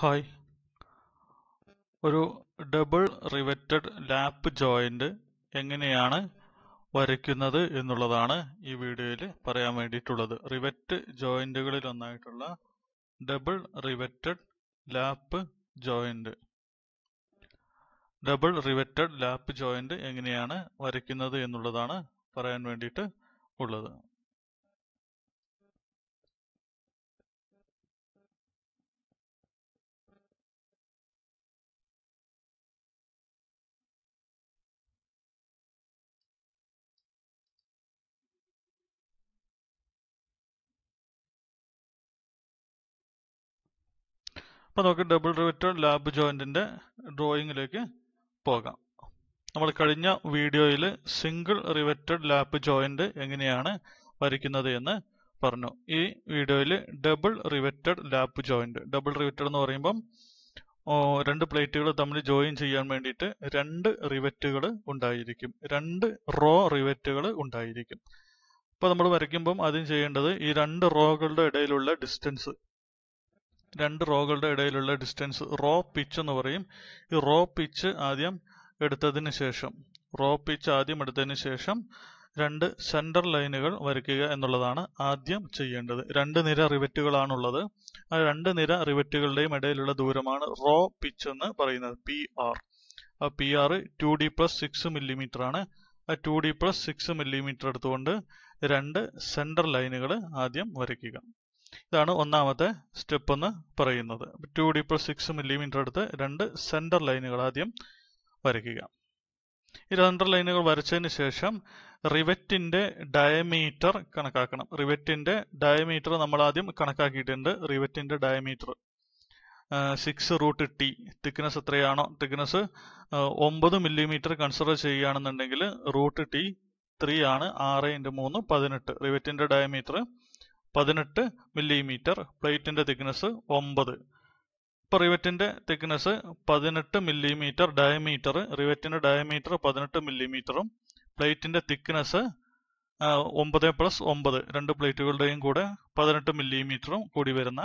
hi ഒരു double riveted lap joint എങ്ങനെയാണ് വരയ്ക്കുന്നത് എന്നുള്ളതാണ് ഈ വീഡിയോയിൽ പറയാൻ വേണ്ടിയിട്ടുള്ളത് റിവറ്റ് ജോയിൻ്റുകളിൽ ഒന്നായിട്ടുള്ള double riveted lap joint double riveted lap joint എങ്ങനെയാണ് വരയ്ക്കുന്നത് എന്നുള്ളതാണ് പറയാൻ വേണ്ടിയിട്ട് ഉള്ളത് അപ്പോൾ നമുക്ക് ഡബിൾ റിവറ്റഡ് ലാബ് ജോയിന്റിന്റെ ഡ്രോയിങ്ങിലേക്ക് പോകാം നമ്മൾ കഴിഞ്ഞ വീഡിയോയിൽ സിംഗിൾ റിവറ്റഡ് ലാബ് ജോയിന്റ് എങ്ങനെയാണ് വരയ്ക്കുന്നത് എന്ന് പറഞ്ഞു ഈ വീഡിയോയിൽ double riveted lap joint double riveted എന്ന് പറയുമ്പം രണ്ട് പ്ലേറ്റുകൾ തമ്മിൽ ജോയിൻ ചെയ്യാൻ വേണ്ടിയിട്ട് രണ്ട് റിവറ്റുകൾ ഉണ്ടായിരിക്കും രണ്ട് റോ റിവറ്റുകൾ ഉണ്ടായിരിക്കും അപ്പോൾ നമ്മൾ വരയ്ക്കുമ്പം ആദ്യം ചെയ്യേണ്ടത് ഈ രണ്ട് റോകളുടെ ഇടയിലുള്ള ഡിസ്റ്റൻസ് രണ്ട് റോകളുടെ ഇടയിലുള്ള ഡിസ്റ്റൻസ് റോ പിച്ച് എന്ന് പറയും ഈ റോ പിച്ച് ആദ്യം എടുത്തതിന് ശേഷം റോ പിച്ച് ആദ്യം എടുത്തതിന് ശേഷം രണ്ട് സെൻറ്റർ ലൈനുകൾ വരയ്ക്കുക എന്നുള്ളതാണ് ആദ്യം ചെയ്യേണ്ടത് രണ്ട് നിര റിവറ്റുകളാണുള്ളത് ആ രണ്ട് നിര റിവറ്റുകളുടെയും ഇടയിലുള്ള ദൂരമാണ് റോ പിച്ച് എന്ന് പറയുന്നത് പി ആർ ആ P R two D plus six millimetre ആണ് ആ two D plus six millimetre എടുത്തുകൊണ്ട് രണ്ട് സെൻറ്റർ ലൈനുകൾ ആദ്യം വരയ്ക്കുക ഇതാണ് ഒന്നാമത്തെ സ്റ്റെപ്പ് എന്ന് പറയുന്നത് two D plus six millimetre എടുത്ത് രണ്ട് സെൻറ്റർ ലൈനുകൾ ആദ്യം വരയ്ക്കുക ഈ സെൻറ്റർ ലൈനുകൾ വരച്ചതിന് ശേഷം റിവറ്റിൻ്റെ ഡയമീറ്റർ കണക്കാക്കണം റിവറ്റിൻ്റെ ഡയമീറ്റർ നമ്മൾ ആദ്യം കണക്കാക്കിയിട്ടുണ്ട് റിവറ്റിൻ്റെ diameter six root T thickness എത്രയാണോ തിക്നെസ് ഒമ്പത് മില്ലിമീറ്റർ കൺസിഡർ ചെയ്യുകയാണെന്നുണ്ടെങ്കിൽ റൂട്ട് ടി ത്രീ ആണ് ആറ് ഇൻറ്റു മൂന്ന് പതിനെട്ട് റിവറ്റിൻ്റെ ഡയമീറ്റർ പതിനെട്ട് മില്ലിമീറ്റർ പ്ലേറ്റിൻ്റെ തിക്നെസ് ഒമ്പത് ഇപ്പോൾ റിവറ്റിൻ്റെ തിക്നെസ് പതിനെട്ട് മില്ലിമീറ്റർ ഡയമീറ്റർ റിവറ്റിൻ്റെ ഡയമീറ്റർ പതിനെട്ട് മില്ലിമീറ്ററും പ്ലേറ്റിൻ്റെ തിക്നെസ് ഒമ്പത് പ്ലസ് ഒമ്പത് രണ്ട് പ്ലേറ്റുകളുടെയും കൂടെ പതിനെട്ട് മില്ലിമീറ്ററും കൂടി വരുന്ന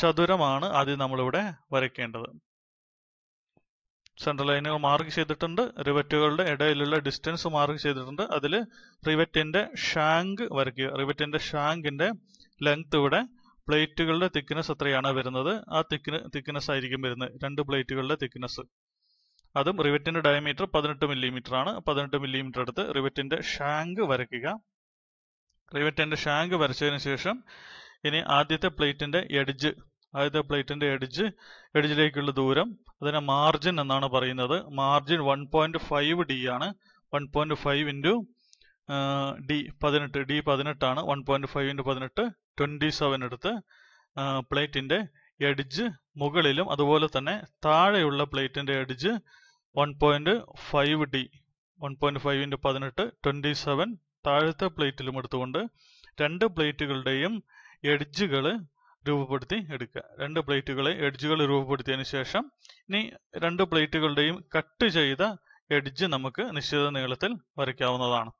ചതുരമാണ് ആദ്യം നമ്മളിവിടെ വരയ്ക്കേണ്ടത് സെൻട്രൽ ലൈനുകൾ മാർക്ക് ചെയ്തിട്ടുണ്ട് റിവറ്റുകളുടെ ഇടയിലുള്ള ഡിസ്റ്റൻസ് മാർക്ക് ചെയ്തിട്ടുണ്ട് അതിൽ റിവറ്റിന്റെ ഷാങ്ക് വരയ്ക്കുക റിവറ്റിന്റെ ഷാങ്കിന്റെ ലെങ്ത് ഇവിടെ പ്ലേറ്റുകളുടെ തിക്നെസ് എത്രയാണ് വരുന്നത് ആ തിക്കിന് തിക്നെസ് ആയിരിക്കും വരുന്നത് രണ്ട് പ്ലേറ്റുകളുടെ തിക്നെസ് അതും റിവറ്റിന്റെ ഡയമീറ്റർ പതിനെട്ട് മില്ലിമീറ്റർ ആണ് പതിനെട്ട് മില്ലിമീറ്റർ എടുത്ത് റിവറ്റിന്റെ ഷാങ്ക് വരയ്ക്കുക റിവറ്റിന്റെ ഷാങ്ക് വരച്ചതിന് ശേഷം ഇനി ആദ്യത്തെ പ്ലേറ്റിന്റെ എഡ്ജ് ആദ്യത്തെ പ്ലേറ്റിന്റെ എഡ്ജ് എഡ്ജിലേക്കുള്ള ദൂരം അതിനെ മാർജിൻ എന്നാണ് പറയുന്നത് margin one point five D ആണ് one point five into D പതിനെട്ട് ഡി പതിനെട്ടാണ് വൺ പോയിന്റ് ഫൈവ് ഇൻറ്റു പതിനെട്ട് ട്വൻറ്റി സെവൻ എടുത്ത് പ്ലേറ്റിന്റെ എഡ്ജ് മുകളിലും അതുപോലെ തന്നെ താഴെയുള്ള പ്ലേറ്റിന്റെ edge one point five D one point five into പതിനെട്ട് ട്വൻറ്റി സെവൻ താഴത്തെ പ്ലേറ്റിലും എടുത്തുകൊണ്ട് രണ്ട് പ്ലേറ്റുകളുടെയും എഡ്ജുകള് രൂപപ്പെടുത്തി എടുക്കുക രണ്ട് പ്ലേറ്റുകളെ എഡ്ജുകൾ രൂപപ്പെടുത്തിയതിന് ശേഷം ഇനി രണ്ട് പ്ലേറ്റുകളുടെയും കട്ട് ചെയ്ത എഡ്ജ് നമുക്ക് നിശ്ചിത നീളത്തിൽ വരയ്ക്കാവുന്നതാണ്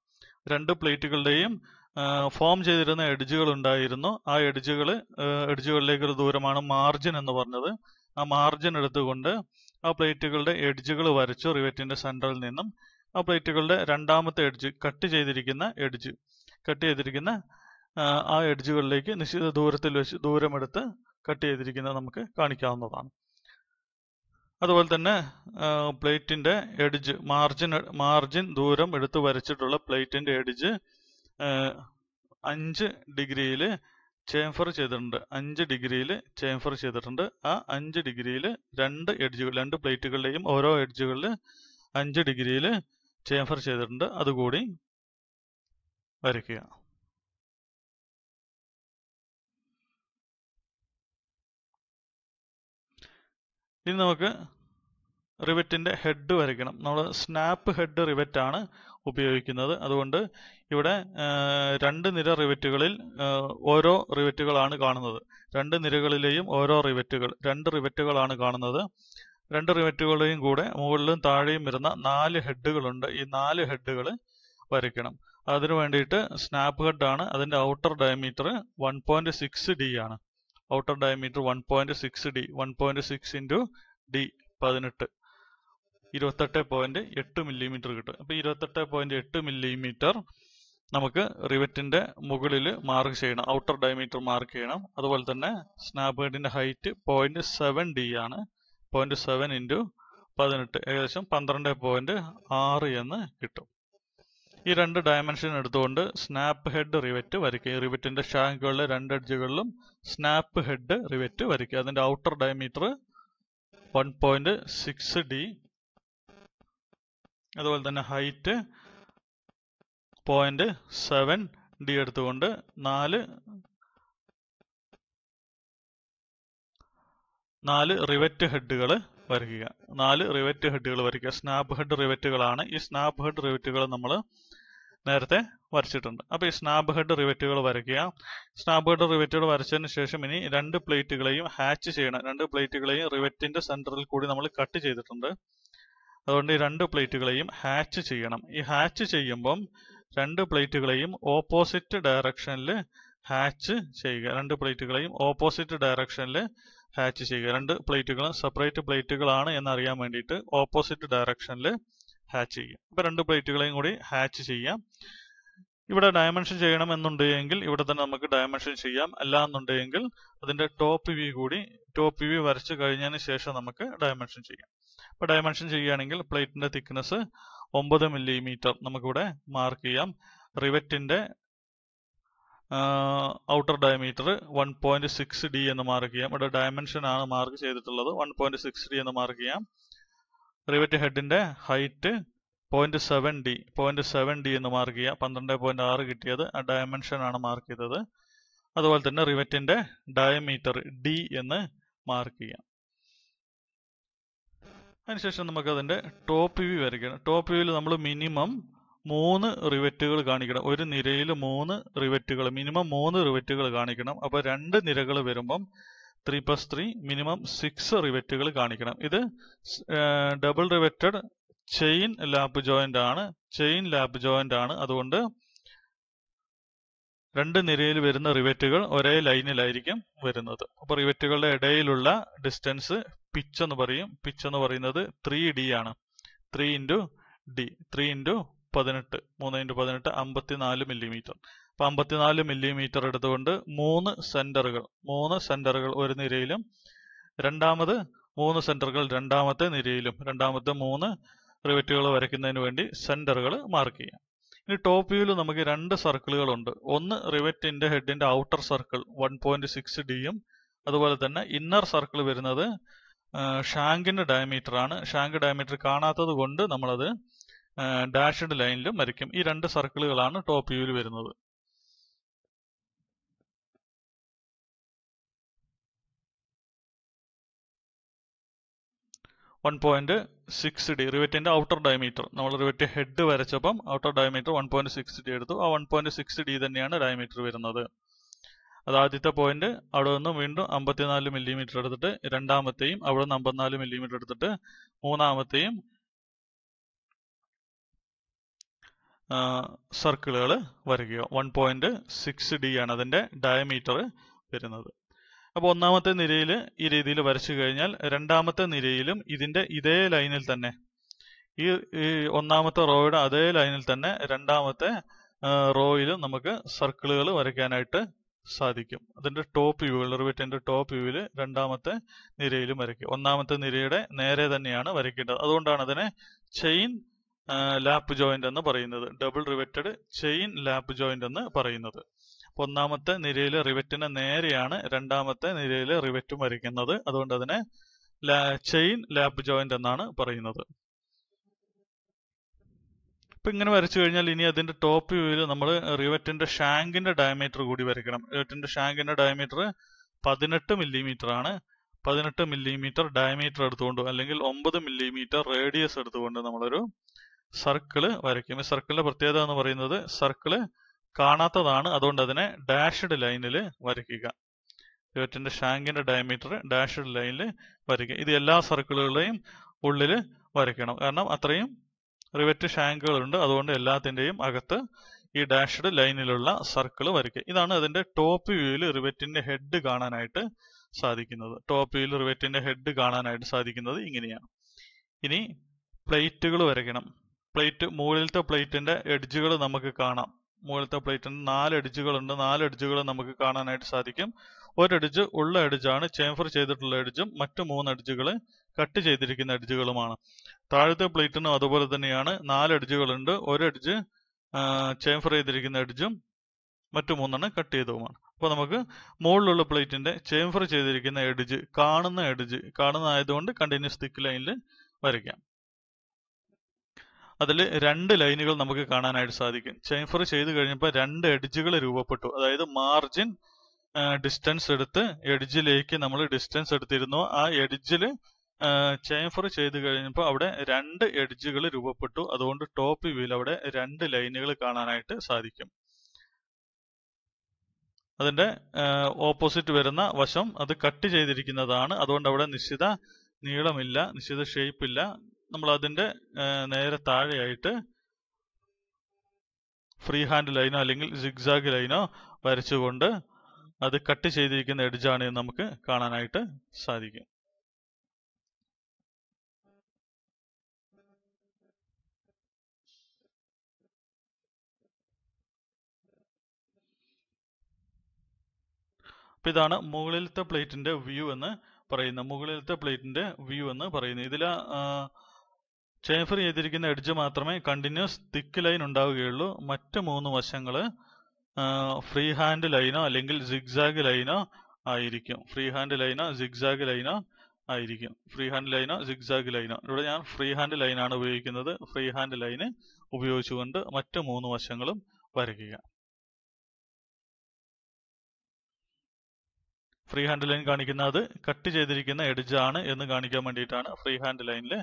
രണ്ട് പ്ലേറ്റുകളുടെയും ഫോം ചെയ്തിരുന്ന എഡ്ജുകൾ ഉണ്ടായിരുന്നു ആ എഡ്ജുകൾ എഡ്ജുകളിലേക്ക് ഒരു ദൂരമാണ് മാർജിൻ എന്ന് പറഞ്ഞത് ആ മാർജിൻ എടുത്തുകൊണ്ട് ആ പ്ലേറ്റുകളുടെ എഡ്ജുകൾ വരച്ചു റിവറ്റിന്റെ സെന്ററിൽ നിന്നും ആ പ്ലേറ്റുകളുടെ രണ്ടാമത്തെ എഡ്ജ് കട്ട് ചെയ്തിരിക്കുന്ന എഡ്ജ് കട്ട് ചെയ്തിരിക്കുന്ന ആ എഡ്ജുകളിലേക്ക് നിശ്ചിത ദൂരത്തിൽ വെച്ച് ദൂരമെടുത്ത് കട്ട് ചെയ്തിരിക്കുന്നത് നമുക്ക് കാണിക്കാവുന്നതാണ് അതുപോലെ തന്നെ പ്ലേറ്റിൻ്റെ എഡ്ജ് മാർജിൻ മാർജിൻ ദൂരം എടുത്ത് വരച്ചിട്ടുള്ള പ്ലേറ്റിൻ്റെ എഡ്ജ് അഞ്ച് ഡിഗ്രിയിൽ ചേംഫർ ചെയ്തിട്ടുണ്ട് അഞ്ച് ഡിഗ്രിയിൽ ചേംഫർ ചെയ്തിട്ടുണ്ട് ആ അഞ്ച് ഡിഗ്രിയിൽ രണ്ട് എഡ്ജുകൾ രണ്ട് പ്ലേറ്റുകളുടെയും ഓരോ എഡ്ജുകളിൽ അഞ്ച് ഡിഗ്രിയിൽ ചേംഫർ ചെയ്തിട്ടുണ്ട് അതുകൂടി വരയ്ക്കുക ഇനി നമുക്ക് റിവറ്റിൻ്റെ ഹെഡ് വരയ്ക്കണം നമ്മൾ സ്നാപ്പ് ഹെഡ് റിവറ്റാണ് ആണ് ഉപയോഗിക്കുന്നത് അതുകൊണ്ട് ഇവിടെ രണ്ട് നിര റിവറ്റുകളിൽ ഓരോ റിവറ്റുകളാണ് കാണുന്നത് രണ്ട് നിരകളിലെയും ഓരോ റിവറ്റുകൾ രണ്ട് റിവറ്റുകളാണ് കാണുന്നത് രണ്ട് റിവറ്റുകളെയും കൂടെ മുകളിലും താഴെയും വരുന്ന നാല് ഹെഡുകളുണ്ട് ഈ നാല് ഹെഡുകൾ വരയ്ക്കണം അതിനു വേണ്ടിയിട്ട് സ്നാപ്പ് ഹെഡാണ് അതിൻ്റെ outer diameter one point six D ആണ് outer diameter one point six D one point six into D പതിനെട്ട് ഇരുപത്തെട്ട് പോയിന്റ് എട്ട് മില്ലിമീറ്റർ കിട്ടും അപ്പോൾ ഇരുപത്തെട്ട് പോയിന്റ് എട്ട് മില്ലിമീറ്റർ നമുക്ക് റിവറ്റിന്റെ മുകളിൽ മാർക്ക് ചെയ്യണം ഔട്ടർ ഡയമീറ്റർ മാർക്ക് ചെയ്യണം അതുപോലെ തന്നെ snap height point seven D ആണ് പോയിന്റ് സെവൻ ഇൻറ്റു പതിനെട്ട് ഏകദേശം പന്ത്രണ്ട് പോയിന്റ് ആറ് എന്ന് കിട്ടും ഈ രണ്ട് ഡയമെൻഷൻ എടുത്തുകൊണ്ട് സ്നാപ്പ് ഹെഡ് റിവറ്റ് വരയ്ക്കുക ഈ റിവറ്റിന്റെ ഷാങ്കുകളിലെ രണ്ട് എഡ്ജുകളിലും സ്നാപ്പ് ഹെഡ് റിവറ്റ് വരയ്ക്കുക അതിന്റെ outer diameter one point six D അതുപോലെ തന്നെ ഹൈറ്റ് പോയിന്റ് സെവൻ ഡി എടുത്തുകൊണ്ട് നാല് നാല് റിവറ്റ് ഹെഡുകൾ വരയ്ക്കുക നാല് റിവറ്റ് ഹെഡുകൾ വരയ്ക്കുക സ്നാപ്പ് ഹെഡ് റിവറ്റുകളാണ് ഈ സ്നാപ്പ് ഹെഡ് റിവെറ്റുകൾ നമ്മൾ നേരത്തെ വരച്ചിട്ടുണ്ട് അപ്പോൾ ഈ സ്നാബ് ഹെഡ് റിവറ്റുകൾ വരയ്ക്കുക സ്നാബ് ഹെഡ് റിവറ്റുകൾ വരച്ചതിന് ശേഷം ഇനി രണ്ട് പ്ലേറ്റുകളെയും ഹാച്ച് ചെയ്യണം രണ്ട് പ്ലേറ്റുകളെയും റിവറ്റിന്റെ സെന്ററിൽ കൂടി നമ്മൾ കട്ട് ചെയ്തിട്ടുണ്ട് അതുകൊണ്ട് ഈ രണ്ട് പ്ലേറ്റുകളെയും ഹാച്ച് ചെയ്യണം ഈ ഹാച്ച് ചെയ്യുമ്പം രണ്ട് പ്ലേറ്റുകളെയും ഓപ്പോസിറ്റ് ഡയറക്ഷനിൽ ഹാച്ച് ചെയ്യുക രണ്ട് പ്ലേറ്റുകളെയും ഓപ്പോസിറ്റ് ഡയറക്ഷനിൽ ഹാച്ച് ചെയ്യുക രണ്ട് പ്ലേറ്റുകളും സെപ്പറേറ്റ് പ്ലേറ്റുകളാണ് എന്നറിയാൻ വേണ്ടിയിട്ട് ഓപ്പോസിറ്റ് ഡയറക്ഷനിൽ ഹാച്ച് ചെയ്യും ഇപ്പം രണ്ട് പ്ലേറ്റുകളെയും കൂടി ഹാച്ച് ചെയ്യാം ഇവിടെ ഡയമെൻഷൻ ചെയ്യണം എന്നുണ്ടെങ്കിൽ ഇവിടെ തന്നെ നമുക്ക് ഡയമെൻഷൻ ചെയ്യാം അല്ല എന്നുണ്ടെങ്കിൽ അതിന്റെ ടോപ്പ് വ്യൂ കൂടി ടോപ്പ് വ്യൂ വരച്ച് കഴിഞ്ഞതിന് ശേഷം നമുക്ക് ഡയമെൻഷൻ ചെയ്യാം അപ്പോൾ ഡയമെൻഷൻ ചെയ്യുകയാണെങ്കിൽ പ്ലേറ്റിന്റെ തിക്നെസ് ഒമ്പത് മില്ലിമീറ്റർ നമുക്കിവിടെ മാർക്ക് ചെയ്യാം റിവറ്റിന്റെ outer diameter one point six D എന്ന് മാർക്ക് ചെയ്യാം ഇവിടെ ഡയമെൻഷൻ ആണ് മാർക്ക് ചെയ്തിട്ടുള്ളത് വൺ പോയിന്റ് സിക്സ് ഡി എന്ന് മാർക്ക് ചെയ്യാം റിവറ്റ് ഹെഡിന്റെ height point seven D point seven D എന്ന് മാർക്ക് ചെയ്യുക പന്ത്രണ്ട് പോയിന്റ് ആറ് കിട്ടിയത് ആ ഡയമെൻഷൻ ആണ് മാർക്ക് ചെയ്തത് അതുപോലെ തന്നെ റിവറ്റിന്റെ ഡയമീറ്റർ ഡി എന്ന് മാർക്ക് ചെയ്യാം അതിനുശേഷം നമുക്ക് അതിന്റെ ടോപ്പ് വ്യൂ വരയ്ക്കണം ടോപ്പ് വ്യൂവിൽ നമ്മൾ മിനിമം മൂന്ന് റിവറ്റുകൾ കാണിക്കണം ഒരു നിരയിൽ മൂന്ന് റിവറ്റുകൾ മിനിമം മൂന്ന് റിവറ്റുകൾ കാണിക്കണം അപ്പൊ രണ്ട് നിരകൾ വരുമ്പം three plus three minimum six റിവെറ്റുകൾ കാണിക്കണം ഇത് double riveted chain lap joint ആണ് ചെയിൻ ലാബ് ജോയിന്റ് ആണ് അതുകൊണ്ട് രണ്ട് നിരയിൽ വരുന്ന റിവെറ്റുകൾ ഒരേ ലൈനിലായിരിക്കും വരുന്നത് അപ്പോൾ റിവെറ്റുകളുടെ ഇടയിലുള്ള ഡിസ്റ്റൻസ് പിച്ച് എന്ന് പറയും പിച്ച് എന്ന് പറയുന്നത് ത്രീ ഡി ആണ് three into D three into പതിനെട്ട് മൂന്ന് ഇൻറ്റു പതിനെട്ട് അമ്പത്തിനാല് മില്ലിമീറ്റർ ഇപ്പം അമ്പത്തിനാല് മില്ലിമീറ്റർ എടുത്തുകൊണ്ട് മൂന്ന് സെന്ററുകൾ മൂന്ന് സെന്ററുകൾ ഒരു നിരയിലും രണ്ടാമത് മൂന്ന് സെന്ററുകൾ രണ്ടാമത്തെ നിരയിലും രണ്ടാമത്തെ മൂന്ന് റിവറ്റുകൾ വരയ്ക്കുന്നതിന് വേണ്ടി സെന്ററുകൾ മാർക്ക് ചെയ്യാം ഇനി ടോപ്പ് വ്യൂവിൽ നമുക്ക് രണ്ട് സർക്കിളുകൾ ഉണ്ട് ഒന്ന് റിവറ്റിന്റെ ഹെഡിന്റെ outer circle one point six ഡിയും അതുപോലെ തന്നെ ഇന്നർ സർക്കിൾ വരുന്നത് ഷാങ്കിന്റെ ഡയമീറ്റർ ആണ് ഷാങ്ക് ഡയമീറ്റർ കാണാത്തത് കൊണ്ട് നമ്മളത് ഡാഷ്ഡ് ലൈനിലും വരയ്ക്കും ഈ രണ്ട് സർക്കിളുകളാണ് ടോപ്പ് വ്യൂവിൽ വരുന്നത് വൺ പോയിന്റ് സിക്സ് ഡി റിവറ്റിന്റെ ഔട്ടർ ഡയമീറ്റർ നമ്മൾ റിവറ്റ് ഹെഡ് വരച്ചപ്പം outer diameter one point six D എടുത്തു ആ വൺ പോയിന്റ് സിക്സ് ഡി തന്നെയാണ് ഡയമീറ്റർ വരുന്നത് അത് ആദ്യത്തെ പോയിന്റ് അവിടെ നിന്ന് വീണ്ടും അമ്പത്തിനാല് മില്ലിമീറ്റർ എടുത്തിട്ട് രണ്ടാമത്തെയും അവിടെ നിന്ന് അമ്പത്തിനാല് മില്ലിമീറ്റർ എടുത്തിട്ട് മൂന്നാമത്തെയും സർക്കിളുകൾ വരികയോ വൺ പോയിന്റ് സിക്സ് ഡി ആണ് അതിന്റെ ഡയമീറ്റർ വരുന്നത് അപ്പോൾ ഒന്നാമത്തെ നിരയിൽ ഈ രീതിയിൽ വരച്ചു കഴിഞ്ഞാൽ രണ്ടാമത്തെ നിരയിലും ഇതിന്റെ ഇതേ ലൈനിൽ തന്നെ ഈ ഒന്നാമത്തെ റോയുടെ അതേ ലൈനിൽ തന്നെ രണ്ടാമത്തെ റോയിലും നമുക്ക് സർക്കിളുകൾ വരയ്ക്കാനായിട്ട് സാധിക്കും അതിന്റെ ടോപ്പ് വ്യൂ റിവിറ്റിന്റെ ടോപ്പ് വ്യൂവിൽ രണ്ടാമത്തെ നിരയിലും വരയ്ക്കുക ഒന്നാമത്തെ നിരയുടെ നേരെ തന്നെയാണ് വരയ്ക്കേണ്ടത് അതുകൊണ്ടാണ് അതിനെ ചെയിൻ ലാപ്പ് ജോയിന്റ് എന്ന് പറയുന്നത് double riveted chain lap joint എന്ന് പറയുന്നത് ഒന്നാമത്തെ നിരയിലെ റിവറ്റിന് നേരെയാണ് രണ്ടാമത്തെ നിരയിലെ റിവറ്റും വരയ്ക്കുന്നത് അതുകൊണ്ട് അതിനെ ചെയിൻ ലാപ്പ് ജോയിന്റ് എന്നാണ് പറയുന്നത് ഇപ്പൊ ഇങ്ങനെ വരച്ചു കഴിഞ്ഞാൽ ഇനി അതിന്റെ ടോപ്പ് വ്യൂവിൽ നമ്മൾ റിവറ്റിന്റെ ഷാങ്കിന്റെ ഡയമീറ്റർ കൂടി വരയ്ക്കണം റിവറ്റിന്റെ ഷാങ്കിന്റെ ഡയമീറ്റർ പതിനെട്ട് മില്ലിമീറ്റർ ആണ് പതിനെട്ട് മില്ലിമീറ്റർ ഡയമീറ്റർ എടുത്തുകൊണ്ട് അല്ലെങ്കിൽ ഒമ്പത് മില്ലിമീറ്റർ റേഡിയസ് എടുത്തുകൊണ്ട് നമ്മളൊരു സർക്കിള് വരയ്ക്കും ഈ സർക്കിളിന്റെ പ്രത്യേകത എന്ന് പറയുന്നത് സർക്കിള് കാണാത്തതാണ് അതുകൊണ്ട് അതിനെ ഡാഷ്ഡ് ലൈനിൽ വരയ്ക്കുക പിവറ്റിന്റെ ഷാങ്കിന്റെ ഡയമീറ്റർ ഡാഷ്ഡ് ലൈനിൽ വരയ്ക്കുക ഇത് എല്ലാ സർക്കിളുകളെയും ഉള്ളിൽ വരയ്ക്കണം കാരണം അത്രയും റിവറ്റ് ഷാങ്കുകളുണ്ട് അതുകൊണ്ട് എല്ലാത്തിൻ്റെയും അകത്ത് ഈ ഡാഷ്ഡ് ലൈനിലുള്ള സർക്കിൾ വരയ്ക്കുക ഇതാണ് അതിന്റെ ടോപ്പ് വ്യൂവിൽ റിവറ്റിന്റെ ഹെഡ് കാണാനായിട്ട് സാധിക്കുന്നത് ടോപ്പ് വ്യൂവിൽ റിവറ്റിന്റെ ഹെഡ് കാണാനായിട്ട് സാധിക്കുന്നത് ഇങ്ങനെയാണ് ഇനി പ്ലേറ്റുകൾ വരയ്ക്കണം പ്ലേറ്റ് മുകളിലത്തെ പ്ലേറ്റിന്റെ എഡ്ജുകൾ നമുക്ക് കാണാം മുകളിലത്തെ പ്ലേറ്റിന് നാല് ഉണ്ട് നാല് എഡ്ജുകൾ നമുക്ക് കാണാനായിട്ട് സാധിക്കും ഒരടിജ് ഉള്ള അടിജാണ് ചേംഫർ ചെയ്തിട്ടുള്ള അടിജും മറ്റു മൂന്ന് അടിജുകൾ കട്ട് ചെയ്തിരിക്കുന്ന അടിജുകളുമാണ് താഴത്തെ പ്ലേറ്റിനും അതുപോലെ തന്നെയാണ് നാല് അടിജുകളുണ്ട് ഒരടിജ് ചേംഫർ ചെയ്തിരിക്കുന്ന അടിജും മറ്റു മൂന്നെണ്ണം കട്ട് ചെയ്തതുമാണ് അപ്പോൾ നമുക്ക് മുകളിലുള്ള പ്ലേറ്റിന്റെ ചേംഫർ ചെയ്തിരിക്കുന്ന എഡിജ് കാണുന്ന എഡിജ് കാണുന്നതായതുകൊണ്ട് കണ്ടിന്യൂസ് തിക്ക് ലൈനിൽ വരയ്ക്കാം അതിൽ രണ്ട് ലൈനുകൾ നമുക്ക് കാണാനായിട്ട് സാധിക്കും ചേംഫർ ചെയ്ത് കഴിഞ്ഞപ്പോൾ രണ്ട് എഡ്ജുകൾ രൂപപ്പെട്ടു അതായത് മാർജിൻ ഡിസ്റ്റൻസ് എടുത്ത് എഡ്ജിലേക്ക് നമ്മൾ ഡിസ്റ്റൻസ് എടുത്തിരുന്നു ആ എഡ്ജിൽ ചേംഫർ ചെയ്ത് കഴിഞ്ഞപ്പോൾ അവിടെ രണ്ട് എഡ്ജുകൾ രൂപപ്പെട്ടു അതുകൊണ്ട് ടോപ്പ് വ്യൂവിൽ അവിടെ രണ്ട് ലൈനുകൾ കാണാനായിട്ട് സാധിക്കും അതിന്റെ ഓപ്പോസിറ്റ് വരുന്ന വശം അത് കട്ട് ചെയ്തിരിക്കുന്നതാണ് അതുകൊണ്ട് അവിടെ നിശ്ചിത നീളമില്ല നിശ്ചിത ഷേപ്പ് ഇല്ല നമ്മൾ അതിൻ്റെ നേരെ താഴെയായിട്ട് ഫ്രീ ഹാൻഡ് ലൈനോ അല്ലെങ്കിൽ ജിഗ്സാഗ് ലൈനോ വരച്ചുകൊണ്ട് അത് കട്ട് ചെയ്തിരിക്കുന്ന എഡ്ജാണ് എന്ന് നമുക്ക് കാണാനായിട്ട് സാധിക്കും അപ്പൊ ഇതാണ് മുകളിലത്തെ പ്ലേറ്റിന്റെ വ്യൂ എന്ന് പറയുന്നത് മുകളിലത്തെ പ്ലേറ്റിന്റെ വ്യൂ എന്ന് പറയുന്നത് ഇതിൽ ചേഫർ ചെയ്തിരിക്കുന്ന എഡ്ജ് മാത്രമേ കണ്ടിന്യൂസ് തിക്ക് ലൈൻ ഉണ്ടാവുകയുള്ളൂ മറ്റ് മൂന്ന് വശങ്ങൾ ഫ്രീ ഹാൻഡ് ലൈനോ അല്ലെങ്കിൽ സിഗ്സാഗ് ലൈനോ ആയിരിക്കും ഫ്രീ ഹാൻഡ് ലൈനോ സിഗ്സാഗ് ലൈനോ ആയിരിക്കും ഫ്രീ ഹാൻഡ് ലൈനോ സിഗ്സാഗ് ലൈനോ ഇവിടെ ഞാൻ ഫ്രീ ഹാൻഡ് ലൈനാണ് ഉപയോഗിക്കുന്നത് ഫ്രീ ഹാൻഡ് ലൈന് ഉപയോഗിച്ചുകൊണ്ട് മറ്റ് മൂന്ന് വശങ്ങളും വരയ്ക്കുക ഫ്രീ ഹാൻഡ് ലൈൻ കാണിക്കുന്നത് കട്ട് ചെയ്തിരിക്കുന്ന എഡ്ജ് ആണ് എന്ന് കാണിക്കാൻ വേണ്ടിയിട്ടാണ് ഫ്രീ ഹാൻഡ് ലൈനിൽ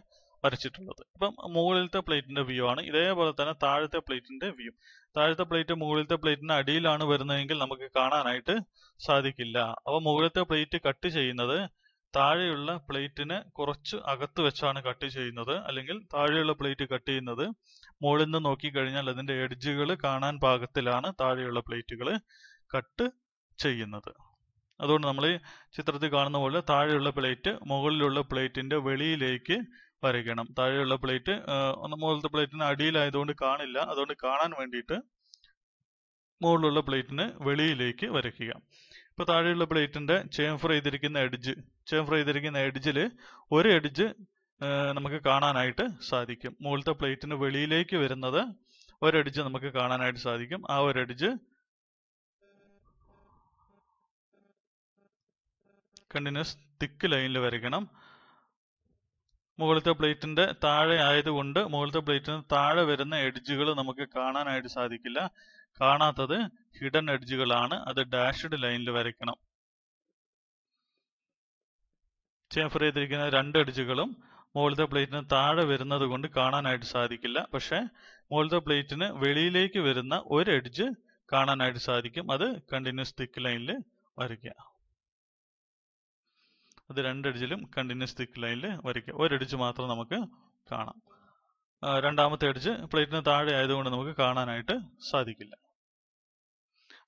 വരച്ചിട്ടുള്ളത് ഇപ്പം മുകളിലത്തെ പ്ലേറ്റിന്റെ വ്യൂ ആണ് ഇതേപോലെ തന്നെ താഴത്തെ പ്ലേറ്റിന്റെ വ്യൂ താഴത്തെ പ്ലേറ്റ് മുകളിലത്തെ പ്ലേറ്റിന്റെ അടിയിലാണ് വരുന്നതെങ്കിൽ നമുക്ക് കാണാനായിട്ട് സാധിക്കില്ല അപ്പൊ മുകളിലത്തെ പ്ലേറ്റ് കട്ട് ചെയ്യുന്നത് താഴെയുള്ള പ്ലേറ്റിന് കുറച്ച് അകത്ത് വെച്ചാണ് കട്ട് ചെയ്യുന്നത് അല്ലെങ്കിൽ താഴെയുള്ള പ്ലേറ്റ് കട്ട് ചെയ്യുന്നത് മുകളിൽ നിന്ന് നോക്കിക്കഴിഞ്ഞാൽ അതിന്റെ എഡ്ജുകൾ കാണാൻ പാകത്തിലാണ് താഴെയുള്ള പ്ലേറ്റുകൾ കട്ട് ചെയ്യുന്നത് അതുകൊണ്ട് നമ്മൾ ചിത്രത്തിൽ കാണുന്ന പോലെ താഴെയുള്ള പ്ലേറ്റ് മുകളിലുള്ള പ്ലേറ്റിന്റെ വെളിയിലേക്ക് വരയ്ക്കണം താഴെയുള്ള പ്ലേറ്റ് മുകളിലത്തെ പ്ലേറ്റിന് അടിയിലായതുകൊണ്ട് കാണില്ല അതുകൊണ്ട് കാണാൻ വേണ്ടിയിട്ട് മുകളിലുള്ള പ്ലേറ്റിന് വെളിയിലേക്ക് വരയ്ക്കുക ഇപ്പൊ താഴെയുള്ള പ്ലേറ്റിന്റെ ചേംഫർ ചെയ്തിരിക്കുന്ന എഡ്ജ് ചേംഫർ ചെയ്തിരിക്കുന്ന എഡ്ജിൽ ഒരു എഡ്ജ് നമുക്ക് കാണാനായിട്ട് സാധിക്കും മുകളിലത്തെ പ്ലേറ്റിന് വെളിയിലേക്ക് വരുന്നത് ഒരു എഡ്ജ് നമുക്ക് കാണാനായിട്ട് സാധിക്കും ആ ഒരു എഡ്ജ് കണ്ടിന്യൂസ് തിക്ക് ലൈനിൽ വരയ്ക്കണം മുകളിലത്തെ പ്ലേറ്റിന്റെ താഴെ ആയതുകൊണ്ട് മുകളിലത്തെ പ്ലേറ്റിന് താഴെ വരുന്ന എഡ്ജുകൾ നമുക്ക് കാണാനായിട്ട് സാധിക്കില്ല കാണാത്തത് ഹിഡൻ എഡ്ജുകളാണ് അത് ഡാഷ്ഡ് ലൈനിൽ വരയ്ക്കണം ചേഫർ ചെയ്തിരിക്കുന്ന രണ്ട് എഡ്ജുകളും മുകളിലത്തെ പ്ലേറ്റിന് താഴെ വരുന്നത് കൊണ്ട് കാണാനായിട്ട് സാധിക്കില്ല പക്ഷേ മുകളിലത്തെ പ്ലേറ്റിന് വെളിയിലേക്ക് വരുന്ന ഒരു എഡ്ജ് കാണാനായിട്ട് സാധിക്കും അത് കണ്ടിന്യൂസ് തിക്ക് ലൈനിൽ വരയ്ക്കുക അത് രണ്ടടിച്ചിലും കണ്ടിന്യൂസ് തിക്ക് ലൈനിൽ വരയ്ക്കുക ഒരടിച്ച് മാത്രം നമുക്ക് കാണാം രണ്ടാമത്തെ അടിച്ച് പ്ലേറ്റിന് താഴെ ആയതുകൊണ്ട് നമുക്ക് കാണാനായിട്ട് സാധിക്കില്ല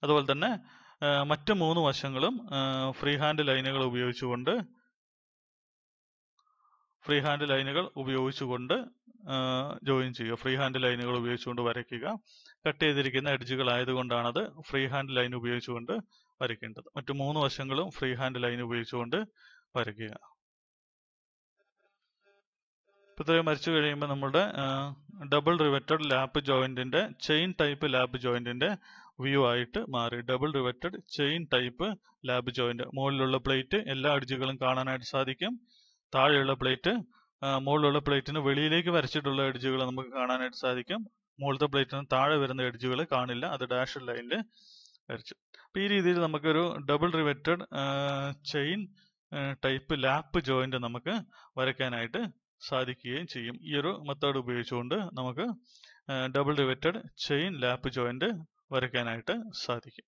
അതുപോലെ തന്നെ മറ്റ് മൂന്ന് വശങ്ങളും ഫ്രീ ഹാൻഡ് ലൈനുകൾ ഉപയോഗിച്ചുകൊണ്ട് ഫ്രീ ഹാൻഡ് ലൈനുകൾ ഉപയോഗിച്ചുകൊണ്ട് ജോയിൻ ചെയ്യുക ഫ്രീ ഹാൻഡ് ലൈനുകൾ ഉപയോഗിച്ചുകൊണ്ട് വരയ്ക്കുക കട്ട് ചെയ്തിരിക്കുന്ന എഡ്ജുകൾ ആയതുകൊണ്ടാണത് ഫ്രീ ഹാൻഡ് ലൈൻ ഉപയോഗിച്ചുകൊണ്ട് വരയ്ക്കേണ്ടത് മറ്റു മൂന്ന് വശങ്ങളും ഫ്രീ ഹാൻഡ് ലൈൻ ഉപയോഗിച്ചുകൊണ്ട് വരയ്ക്കുക ഇത്രയും വരച്ചു കഴിയുമ്പോൾ നമ്മുടെ ഡബിൾ റിവറ്റഡ് ലാപ്പ് ജോയിന്റിന്റെ ചെയിൻ ടൈപ്പ് ലാബ് ജോയിന്റിന്റെ വ്യൂ ആയിട്ട് മാറി double riveted chain type lap joint മുകളിലുള്ള പ്ലേറ്റ് എല്ലാ അടിജുകളും കാണാനായിട്ട് സാധിക്കും താഴെയുള്ള പ്ലേറ്റ് മുകളിലുള്ള പ്ലേറ്റിന് വെളിയിലേക്ക് വരച്ചിട്ടുള്ള എഡ്ജുകൾ നമുക്ക് കാണാനായിട്ട് സാധിക്കും മുകളിലത്തെ പ്ലേറ്റിന് താഴെ വരുന്ന എഡ്ജുകൾ കാണില്ല അത് ഡാഷ് ലൈനിൽ വരച്ചു അപ്പോൾ ഈ രീതിയിൽ നമുക്കൊരു double riveted chain type lap joint നമുക്ക് വരയ്ക്കാനായിട്ട് സാധിക്കുകയും ചെയ്യും ഈ ഒരു മെത്തേഡ് ഉപയോഗിച്ചുകൊണ്ട് നമുക്ക് double riveted chain lap joint വരയ്ക്കാനായിട്ട് സാധിക്കും